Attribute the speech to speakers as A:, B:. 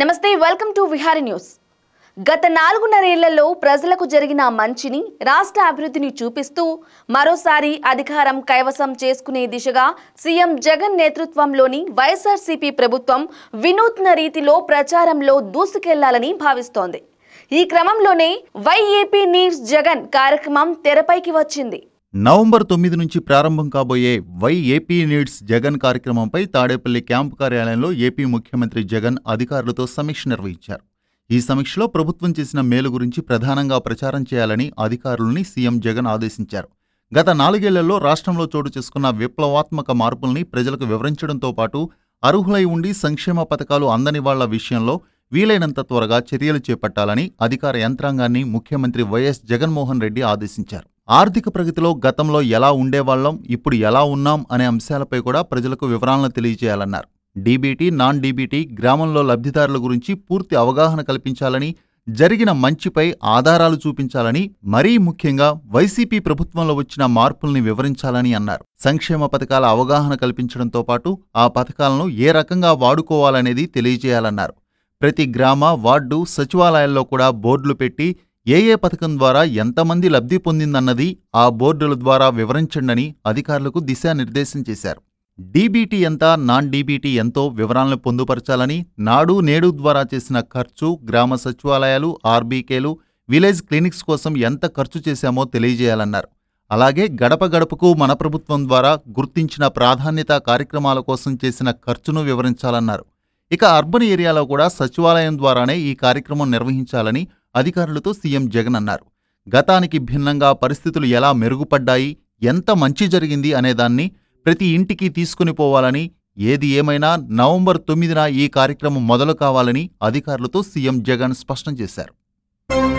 A: నమస్తే welcome to Vihari news గత నాలుగున్నరేళ్లలో ప్రజలకు జరిగిన మంచిని రాష్ట్ర అభివృద్ధిని చూపిస్తూ మరోసారి అధికారం కైవసం చేసుకునే దిశగా సీఎం జగన్ నేతృత్వంలోని వైఎస్ఆర్సీపీ ప్రభుత్వం వినూత్న రీతిలో ప్రచారంలో దూసుకెళ్లాలని భావిస్తోంది ఈ క్రమంలోనే వైఏపీ నీడ్స్ జగన్ కార్యక్రమం తెరపైకి వచ్చింది
B: నవంబర్ తొమ్మిది నుంచి ప్రారంభం కాబోయే వై ఏపీ నీడ్స్ జగన్ కార్యక్రమంపై తాడేపల్లి క్యాంపు కార్యాలయంలో ఏపీ ముఖ్యమంత్రి జగన్ అధికారులతో సమీక్ష నిర్వహించారు ఈ సమీక్షలో ప్రభుత్వం చేసిన మేలు గురించి ప్రధానంగా ప్రచారం చేయాలని అధికారులని సీఎం జగన్ ఆదేశించారు గత నాలుగేళ్లలో రాష్ట్రంలో చోటు చేసుకున్న విప్లవాత్మక మార్పుల్ని ప్రజలకు వివరించడంతో పాటు అర్హులై ఉండి సంక్షేమ పథకాలు అందని వాళ్ల విషయంలో వీలైనంత త్వరగా చర్యలు చేపట్టాలని అధికార యంత్రాంగాన్ని ముఖ్యమంత్రి వైఎస్ జగన్మోహన్ రెడ్డి ఆదేశించారు ఆర్థిక ప్రగతిలో గతంలో ఎలా ఉండేవాళ్ళం ఇప్పుడు ఎలా ఉన్నాం అనే అంశాలపై కూడా ప్రజలకు వివరాలను తెలియజేయాలన్నారు డీబీటీ నాన్ డీబీటీ గ్రామంలో లబ్ధిదారుల గురించి పూర్తి అవగాహన కల్పించాలని జరిగిన మంచిపై ఆధారాలు చూపించాలని మరీ ముఖ్యంగా వైసీపీ ప్రభుత్వంలో వచ్చిన మార్పుల్ని వివరించాలని అన్నారు సంక్షేమ పథకాల అవగాహన కల్పించడంతో పాటు ఆ పథకాలను ఏ రకంగా వాడుకోవాలనేది తెలియజేయాలన్నారు ప్రతి గ్రామ వార్డు సచివాలయాల్లో కూడా బోర్డులు పెట్టి ఏ ఏ పథకం ద్వారా ఎంతమంది లబ్ధి పొందిందన్నది ఆ బోర్డుల ద్వారా వివరించండని అధికారులకు దిశానిర్దేశం చేశారు డీబీటీ ఎంత నాన్ డీబీటీ ఎంతో వివరాలను పొందుపరచాలని నాడు నేడు ద్వారా చేసిన ఖర్చు గ్రామ సచివాలయాలు ఆర్బీకేలు విలేజ్ క్లినిక్స్ కోసం ఎంత ఖర్చు చేశామో తెలియజేయాలన్నారు అలాగే గడప గడపకు మన ప్రభుత్వం ద్వారా గుర్తించిన ప్రాధాన్యత కార్యక్రమాల కోసం చేసిన ఖర్చును వివరించాలన్నారు ఇక అర్బన్ ఏరియాలో కూడా సచివాలయం ద్వారానే ఈ కార్యక్రమం నిర్వహించాలని అధికారులతో సీఎం జగన్ అన్నారు గతానికి భిన్నంగా పరిస్థితులు ఎలా మెరుగుపడ్డాయి ఎంత మంచి జరిగింది అనేదాన్ని ప్రతి ఇంటికి తీసుకుని పోవాలని ఏది ఏమైనా నవంబర్ తొమ్మిదిన ఈ కార్యక్రమం మొదలు కావాలని అధికారులతో సీఎం జగన్ స్పష్టం చేశారు